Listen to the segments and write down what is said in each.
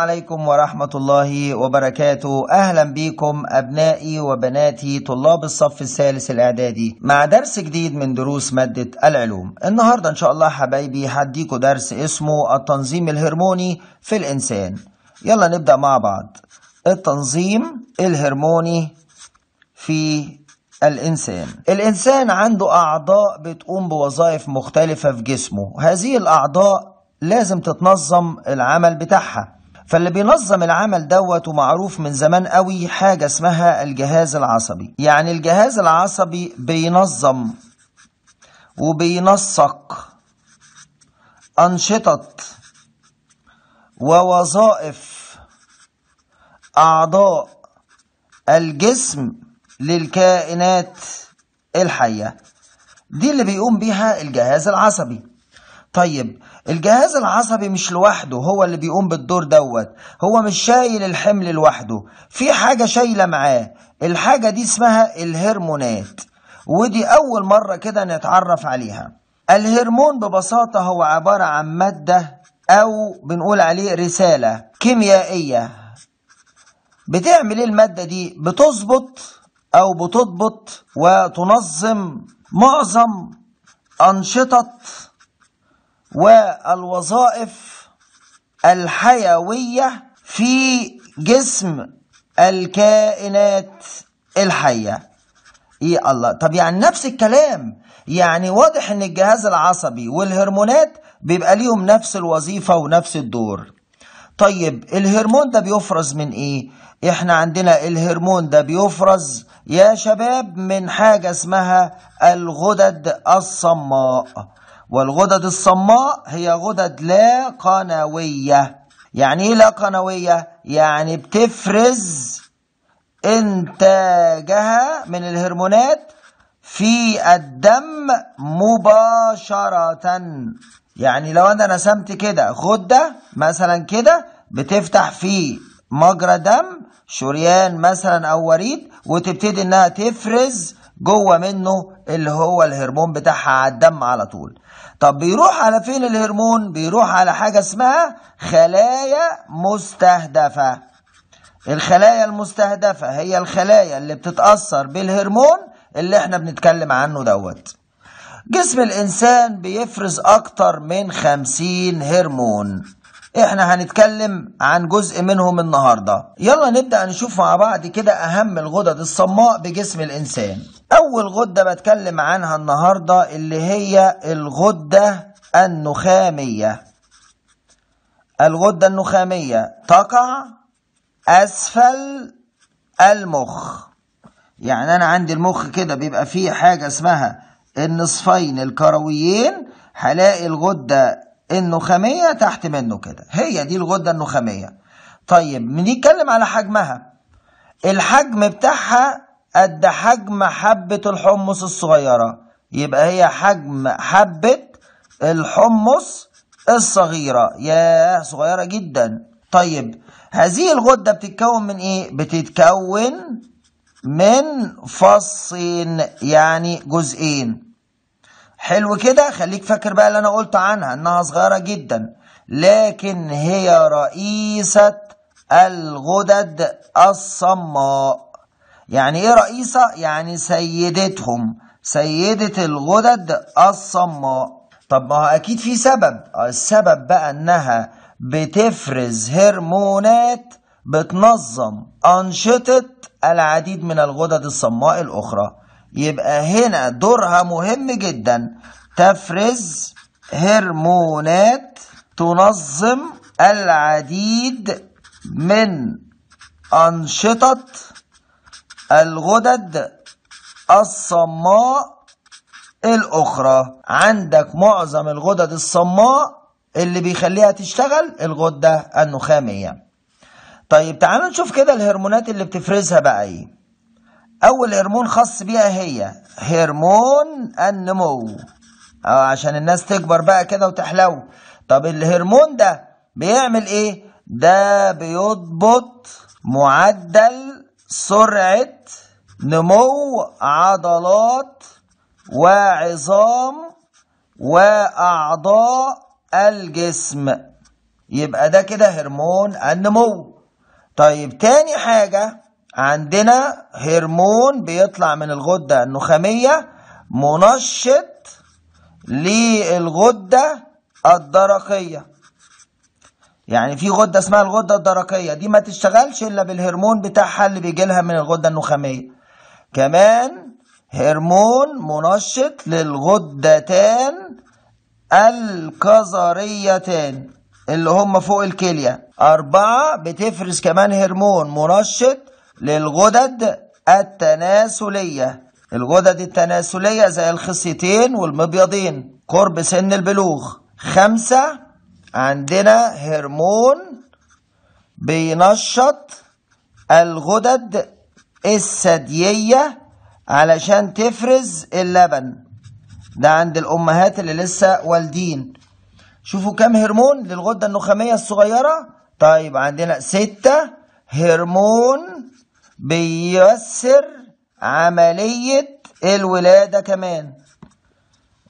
عليكم ورحمة الله وبركاته أهلا بكم أبنائي وبناتي طلاب الصف الثالث الإعدادي مع درس جديد من دروس مادة العلوم النهاردة إن شاء الله حبايبي هديكوا درس اسمه التنظيم الهرموني في الإنسان يلا نبدأ مع بعض التنظيم الهرموني في الإنسان الإنسان عنده أعضاء بتقوم بوظائف مختلفة في جسمه هذه الأعضاء لازم تتنظم العمل بتاعها فاللي بينظم العمل دوت ومعروف من زمان قوي حاجة اسمها الجهاز العصبي يعني الجهاز العصبي بينظم وبينسق أنشطة ووظائف أعضاء الجسم للكائنات الحية دي اللي بيقوم بيها الجهاز العصبي طيب الجهاز العصبي مش لوحده هو اللي بيقوم بالدور دوت هو مش شايل الحمل لوحده في حاجة شايلة معاه الحاجة دي اسمها الهرمونات ودي أول مرة كده نتعرف عليها الهرمون ببساطة هو عبارة عن مادة أو بنقول عليه رسالة كيميائية بتعمل ايه المادة دي بتظبط أو بتضبط وتنظم معظم أنشطة والوظائف الحيوية في جسم الكائنات الحية إيه الله طب يعني نفس الكلام يعني واضح ان الجهاز العصبي والهرمونات بيبقى ليهم نفس الوظيفة ونفس الدور طيب الهرمون ده بيفرز من ايه احنا عندنا الهرمون ده بيفرز يا شباب من حاجة اسمها الغدد الصماء والغدد الصماء هي غدد لا قنوية يعني ايه لا قنوية يعني بتفرز انتاجها من الهرمونات في الدم مباشرة يعني لو انا رسمت كده غدة مثلا كده بتفتح في مجرى دم شريان مثلا او وريد وتبتدي انها تفرز جوه منه اللي هو الهرمون بتاعها على الدم على طول طب بيروح على فين الهرمون بيروح على حاجة اسمها خلايا مستهدفة الخلايا المستهدفة هي الخلايا اللي بتتأثر بالهرمون اللي احنا بنتكلم عنه دوت جسم الإنسان بيفرز أكتر من خمسين هرمون احنا هنتكلم عن جزء منهم النهاردة يلا نبدأ نشوف مع بعض كده اهم الغدد الصماء بجسم الانسان اول غدة بتكلم عنها النهاردة اللي هي الغدة النخامية الغدة النخامية تقع اسفل المخ يعني انا عندي المخ كده بيبقى فيه حاجة اسمها النصفين الكرويين هلاقي الغدة النخامية تحت منه كده هي دي الغدة النخامية طيب بنتكلم على حجمها الحجم بتاعها قد حجم حبة الحمص الصغيرة يبقى هي حجم حبة الحمص الصغيرة يا صغيرة جدا طيب هذه الغدة بتتكون من ايه بتتكون من فصين يعني جزئين حلو كده خليك فاكر بقى اللي انا قلت عنها انها صغيرة جدا لكن هي رئيسة الغدد الصماء يعني ايه رئيسة يعني سيدتهم سيدة الغدد الصماء طب ما هو اكيد في سبب السبب بقى انها بتفرز هرمونات بتنظم أنشطة العديد من الغدد الصماء الأخرى يبقى هنا دورها مهم جدا تفرز هرمونات تنظم العديد من أنشطة الغدد الصماء الأخرى عندك معظم الغدد الصماء اللي بيخليها تشتغل الغدة النخامية طيب تعالوا نشوف كده الهرمونات اللي بتفرزها بقى ايه أول هرمون خاص بيها هي هرمون النمو أو آه، عشان الناس تكبر بقى كده وتحلو طب الهرمون ده بيعمل إيه؟ ده بيضبط معدل سرعة نمو عضلات وعظام وأعضاء الجسم يبقى ده كده هرمون النمو طيب تاني حاجة عندنا هرمون بيطلع من الغدة النخامية منشط للغدة الدرقية يعني في غدة اسمها الغدة الدرقية دي ما تشتغلش إلا بالهرمون بتاعها اللي بيجي لها من الغدة النخامية كمان هرمون منشط للغدتان الكظريتان اللي هم فوق الكلية أربعة بتفرز كمان هرمون منشط للغدد التناسلية الغدد التناسلية زي الخصيتين والمبيضين قرب سن البلوغ خمسة عندنا هرمون بينشط الغدد الثديية علشان تفرز اللبن ده عند الأمهات اللي لسه والدين شوفوا كم هرمون للغدة النخامية الصغيرة طيب عندنا ستة هرمون بيسر عملية الولادة كمان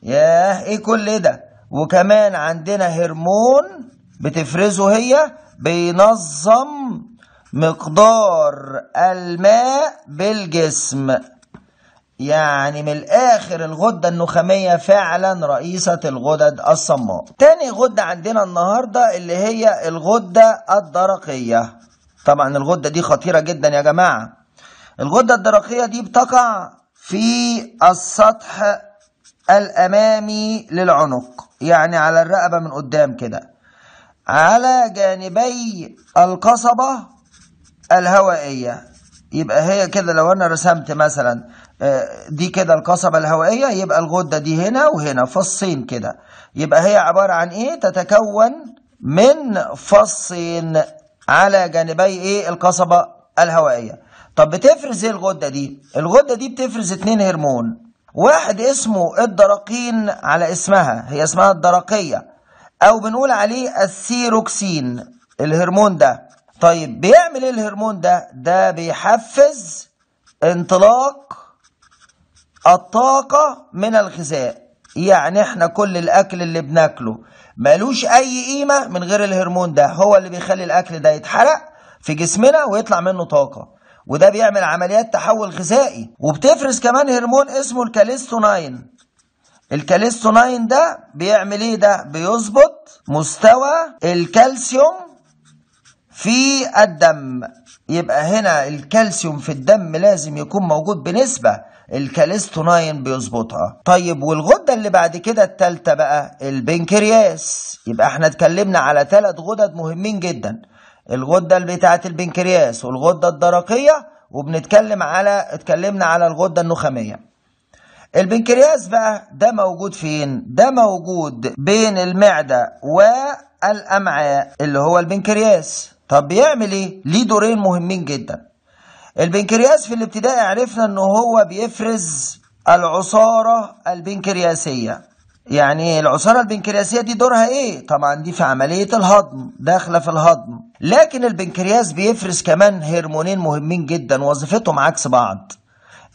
ياه ايه كل ده وكمان عندنا هرمون بتفرزه هي بينظم مقدار الماء بالجسم يعني من الاخر الغده النخاميه فعلا رئيسه الغدد الصماء تاني غده عندنا النهارده اللي هي الغده الدرقيه طبعا الغدة دي خطيرة جدا يا جماعة الغدة الدرقية دي بتقع في السطح الأمامي للعنق يعني على الرقبة من قدام كده على جانبي القصبة الهوائية يبقى هي كده لو أنا رسمت مثلا آه، دي كده القصبة الهوائية يبقى الغدة دي هنا وهنا فصين كده يبقى هي عبارة عن إيه تتكون من فصين على جانبي ايه القصبة الهوائية طب بتفرز ايه الغدة دي الغدة دي بتفرز اتنين هرمون واحد اسمه الدرقين على اسمها هي اسمها الدرقية او بنقول عليه الثيروكسين الهرمون ده طيب بيعمل ايه الهرمون ده ده بيحفز انطلاق الطاقة من الغذاء يعني احنا كل الاكل اللي بناكله ملوش اي قيمه من غير الهرمون ده هو اللي بيخلي الاكل ده يتحرق في جسمنا ويطلع منه طاقه وده بيعمل عمليات تحول غذائي وبتفرز كمان هرمون اسمه الكاليستوناين الكاليستوناين ده بيعمل ايه ده بيظبط مستوى الكالسيوم في الدم يبقى هنا الكالسيوم في الدم لازم يكون موجود بنسبة الكاليستوناين بيظبطها طيب والغدة اللي بعد كده التالتة بقى البنكرياس يبقى احنا اتكلمنا على تلات غدد مهمين جدا الغدة بتاعة البنكرياس والغدة الدرقية وبنتكلم على اتكلمنا على الغدة النخامية البنكرياس بقى ده موجود فين ده موجود بين المعدة والأمعاء اللي هو البنكرياس طب بيعمل ايه ليه دورين مهمين جدا البنكرياس في الابتدائي عرفنا ان هو بيفرز العصارة البنكرياسية يعني العصارة البنكرياسية دي دورها ايه؟ طبعا دي في عملية الهضم داخلة في الهضم لكن البنكرياس بيفرز كمان هرمونين مهمين جدا وظيفتهم عكس بعض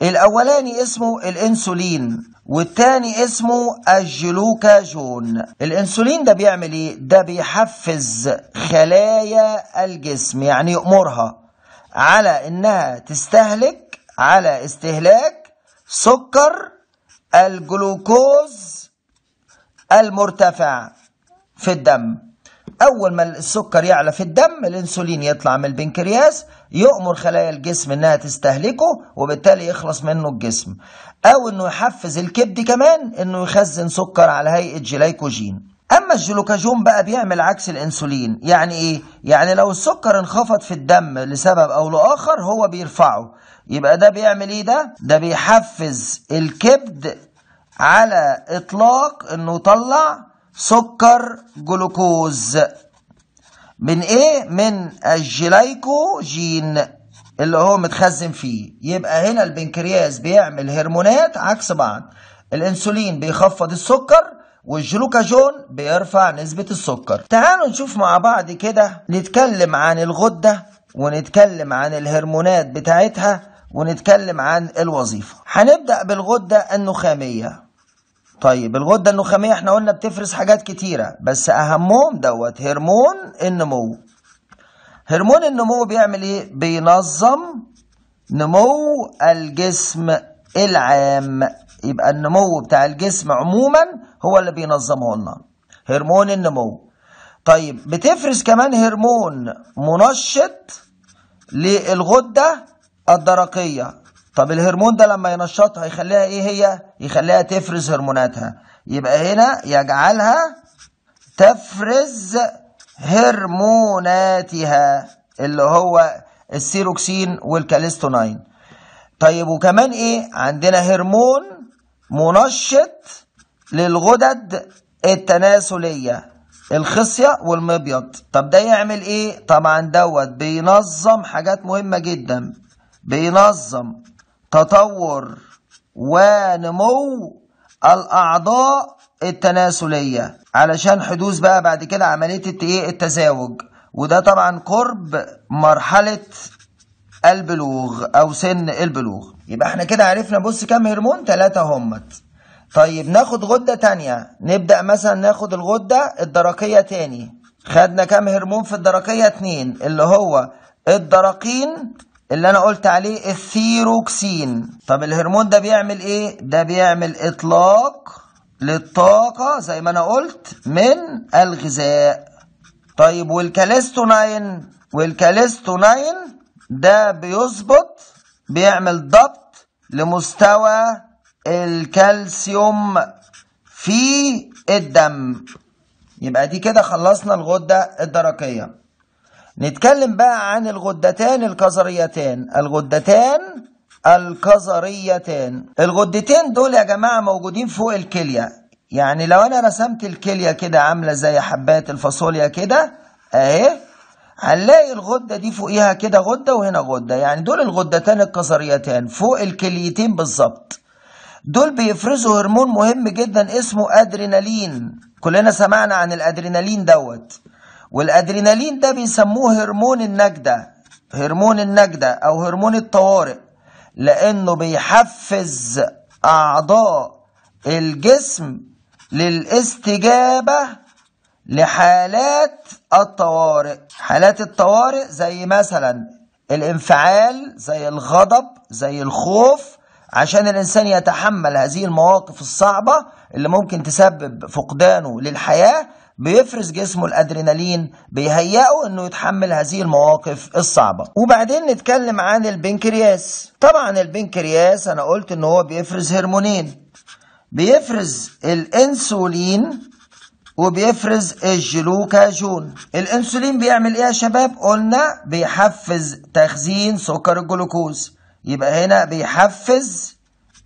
الاولاني اسمه الانسولين والتاني اسمه الجلوكاجون الانسولين ده بيعمل ايه ده بيحفز خلايا الجسم يعني يأمرها على انها تستهلك على استهلاك سكر الجلوكوز المرتفع في الدم اول ما السكر يعلى في الدم الانسولين يطلع من البنكرياس يؤمر خلايا الجسم انها تستهلكه وبالتالي يخلص منه الجسم او انه يحفز الكبد كمان انه يخزن سكر على هيئه جلايكوجين اما الجلوكاجون بقى بيعمل عكس الانسولين يعني ايه يعني لو السكر انخفض في الدم لسبب او لاخر هو بيرفعه يبقى ده بيعمل ايه ده ده بيحفز الكبد على اطلاق انه يطلع سكر جلوكوز من ايه من الجلايكوجين اللي هو متخزن فيه يبقى هنا البنكرياس بيعمل هرمونات عكس بعض الانسولين بيخفض السكر والجلوكاجون بيرفع نسبة السكر تعالوا نشوف مع بعض كده نتكلم عن الغدة ونتكلم عن الهرمونات بتاعتها ونتكلم عن الوظيفة هنبدأ بالغدة النخامية طيب الغده النخاميه احنا قلنا بتفرز حاجات كتيره بس اهمهم دوت هرمون النمو هرمون النمو بيعمل ايه بينظم نمو الجسم العام يبقى النمو بتاع الجسم عموما هو اللي بينظمه لنا هرمون النمو طيب بتفرز كمان هرمون منشط للغدة الدرقية طب الهرمون ده لما ينشطها يخليها ايه هي يخليها تفرز هرموناتها يبقى هنا يجعلها تفرز هرموناتها اللي هو السيروكسين والكاليستوناين طيب وكمان ايه عندنا هرمون منشط للغدد التناسلية الخصية والمبيض طب ده يعمل ايه طبعا دوت بينظم حاجات مهمة جدا بينظم تطور ونمو الاعضاء التناسلية علشان حدوث بقى بعد كده عملية إيه؟ التزاوج وده طبعا قرب مرحلة البلوغ او سن البلوغ يبقى احنا كده عرفنا بص كام هرمون ثلاثة همت طيب ناخد غدة تانية نبدأ مثلا ناخد الغدة الدرقية تاني خدنا كام هرمون في الدرقية اتنين اللي هو الدرقين اللي انا قلت عليه الثيروكسين طب الهرمون ده بيعمل ايه ده بيعمل اطلاق للطاقة زي ما انا قلت من الغذاء طيب والكاليستوناين والكاليستوناين ده بيظبط بيعمل ضبط لمستوى الكالسيوم في الدم يبقى دي كده خلصنا الغدة الدرقية نتكلم بقى عن الغدتان القذريتان الغدتان القذريتان الغدتين دول يا جماعة موجودين فوق الكلية يعني لو أنا رسمت الكلية كده عاملة زي حبات الفاصوليا كده أهي هنلاقي الغدة دي فوقيها كده غدة وهنا غدة يعني دول الغدتان القصريتان فوق الكليتين بالظبط دول بيفرزوا هرمون مهم جدا اسمه ادرينالين كلنا سمعنا عن الادرينالين دوت والادرينالين ده بيسموه هرمون النجدة هرمون النجدة او هرمون الطوارئ لانه بيحفز اعضاء الجسم للاستجابة لحالات الطوارئ حالات الطوارئ زي مثلا الانفعال زي الغضب زي الخوف عشان الانسان يتحمل هذه المواقف الصعبه اللي ممكن تسبب فقدانه للحياه بيفرز جسمه الادرينالين بيهيئه انه يتحمل هذه المواقف الصعبه وبعدين نتكلم عن البنكرياس طبعا البنكرياس انا قلت ان هو بيفرز هرمونين بيفرز الانسولين وبيفرز الجلوكاجون الانسولين بيعمل ايه يا شباب قلنا بيحفز تخزين سكر الجلوكوز يبقى هنا بيحفز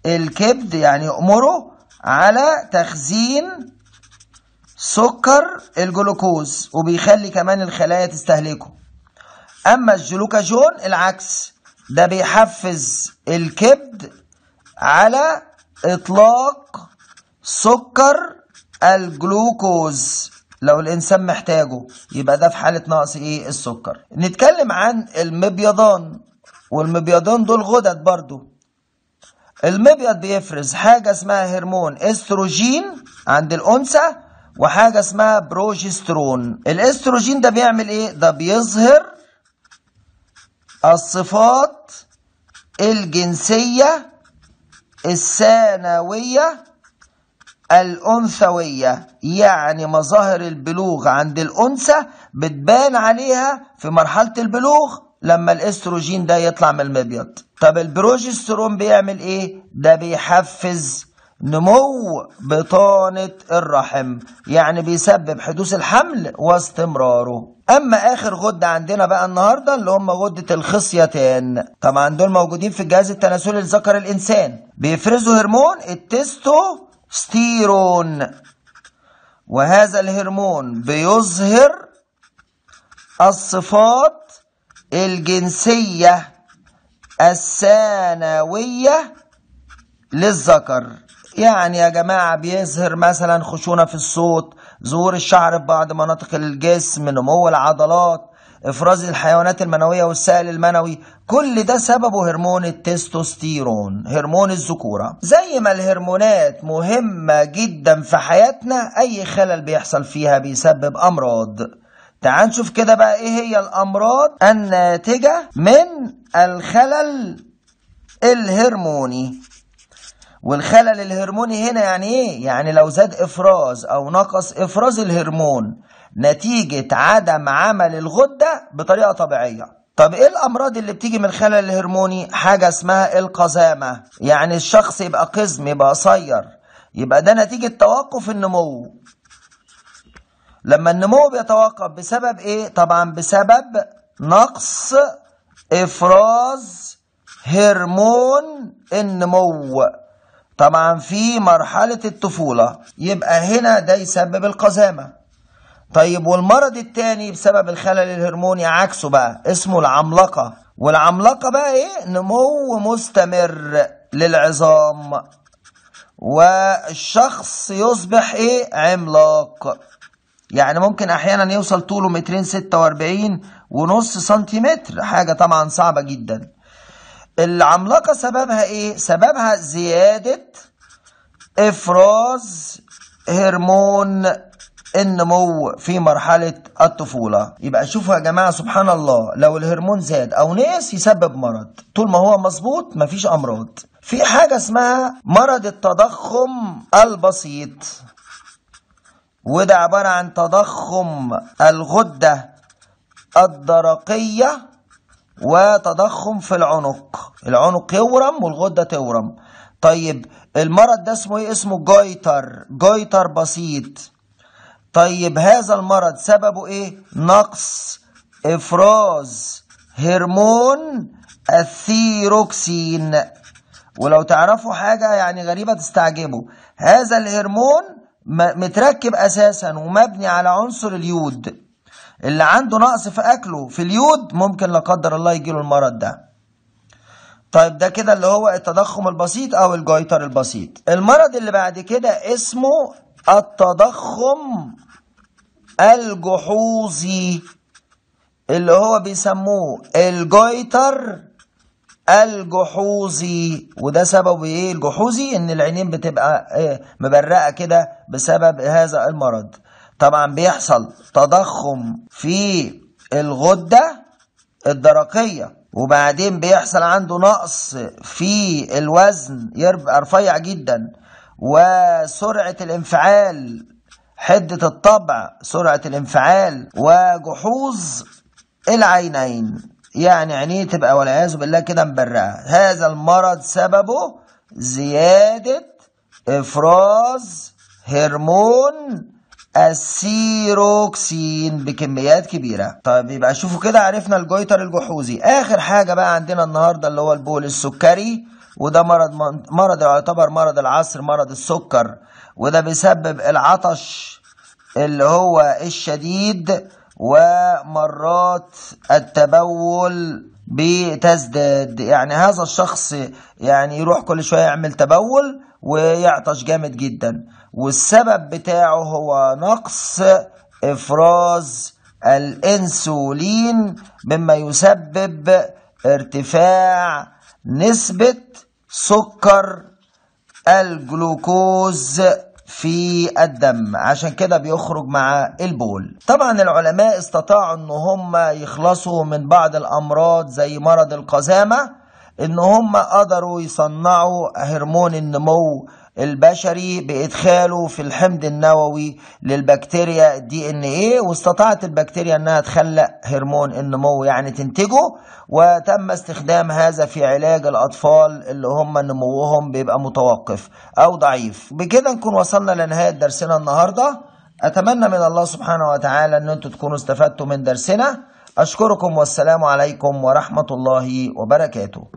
الكبد يعني يأمره على تخزين سكر الجلوكوز وبيخلي كمان الخلايا تستهلكه اما الجلوكاجون العكس ده بيحفز الكبد على اطلاق سكر الجلوكوز لو الانسان محتاجه يبقى ده في حاله نقص ايه السكر نتكلم عن المبيضان والمبيضان دول غدد برضو المبيض بيفرز حاجه اسمها هرمون استروجين عند الانثى وحاجه اسمها بروجسترون الاستروجين ده بيعمل ايه ده بيظهر الصفات الجنسيه الثانويه الأنثوية يعني مظاهر البلوغ عند الأنثى بتبان عليها في مرحلة البلوغ لما الاستروجين ده يطلع من المبيض طب البروجسترون بيعمل ايه ده بيحفز نمو بطانة الرحم يعني بيسبب حدوث الحمل واستمراره اما اخر غدة عندنا بقى النهاردة اللي هم غدة الخصيتان طبعا دول موجودين في الجهاز التناسلي لذكر الانسان بيفرزوا هرمون التستو ستيرون وهذا الهرمون بيظهر الصفات الجنسية الثانوية للذكر يعني يا جماعة بيظهر مثلا خشونة في الصوت ظهور الشعر في بعض مناطق الجسم نمو العضلات افراز الحيوانات المنوية والسائل المنوي كل ده سببه هرمون التستوستيرون هرمون الذكورة زي ما الهرمونات مهمة جدا في حياتنا اي خلل بيحصل فيها بيسبب امراض تعال نشوف كده بقى ايه هي الامراض الناتجة من الخلل الهرموني والخلل الهرموني هنا يعني ايه يعني لو زاد افراز او نقص افراز الهرمون نتيجة عدم عمل الغدة بطريقة طبيعية طب ايه الامراض اللي بتيجي من الخلل الهرموني حاجه اسمها القزامه يعني الشخص يبقى قزم يبقى قصير يبقى ده نتيجه توقف النمو لما النمو بيتوقف بسبب ايه طبعا بسبب نقص افراز هرمون النمو طبعا في مرحله الطفوله يبقى هنا ده يسبب القزامه طيب والمرض التاني بسبب الخلل الهرموني عكسه بقى اسمه العملقة والعملقة بقى ايه نمو مستمر للعظام والشخص يصبح ايه عملاق يعني ممكن احيانا يوصل طوله مترين ستة واربعين ونص سنتيمتر حاجة طبعا صعبة جدا العملاقة سببها ايه سببها زيادة افراز هرمون النمو في مرحلة الطفولة يبقى شوفوا يا جماعة سبحان الله لو الهرمون زاد أو نقص يسبب مرض طول ما هو مظبوط مفيش أمراض في حاجة اسمها مرض التضخم البسيط وده عبارة عن تضخم الغدة الدرقية وتضخم في العنق العنق يورم والغدة تورم طيب المرض ده اسمه ايه اسمه جايتر جايتر بسيط طيب هذا المرض سببه ايه نقص افراز هرمون الثيروكسين ولو تعرفوا حاجة يعني غريبة تستعجبوا هذا الهرمون متركب أساسا ومبني على عنصر اليود اللي عنده نقص في أكله في اليود ممكن لا قدر الله يجيله المرض ده طيب ده كده اللي هو التضخم البسيط أو الجويتر البسيط المرض اللي بعد كده اسمه التضخم الجحوظي اللي هو بيسموه الجويتر الجحوظي وده سببه ايه الجحوظي ان العينين بتبقى إيه؟ مبرقه كده بسبب هذا المرض طبعا بيحصل تضخم في الغده الدرقيه وبعدين بيحصل عنده نقص في الوزن يبقى رفيع جدا وسرعة الانفعال حدة الطبع سرعة الانفعال وجحوظ العينين يعني عينيه تبقى والعياذ بالله كده مبرقة هذا المرض سببه زيادة افراز هرمون السيروكسين بكميات كبيره طيب يبقى شوفوا كده عرفنا الجويتر الجحوزي اخر حاجه بقى عندنا النهارده اللي هو البول السكري وده مرض مرض يعتبر مرض العصر مرض السكر وده بيسبب العطش اللي هو الشديد ومرات التبول بتزداد يعني هذا الشخص يعني يروح كل شويه يعمل تبول ويعطش جامد جدا والسبب بتاعه هو نقص افراز الانسولين مما يسبب ارتفاع نسبة سكر الجلوكوز في الدم عشان كده بيخرج مع البول طبعا العلماء استطاعوا ان هم يخلصوا من بعض الامراض زي مرض القزامه ان هم قدروا يصنعوا هرمون النمو البشري بادخاله في الحمض النووي للبكتيريا الدي ان ايه واستطاعت البكتيريا انها تخلق هرمون النمو يعني تنتجه وتم استخدام هذا في علاج الاطفال اللي هم نموهم بيبقى متوقف او ضعيف بكده نكون وصلنا لنهايه درسنا النهارده اتمنى من الله سبحانه وتعالى ان انتم تكونوا استفدتوا من درسنا اشكركم والسلام عليكم ورحمه الله وبركاته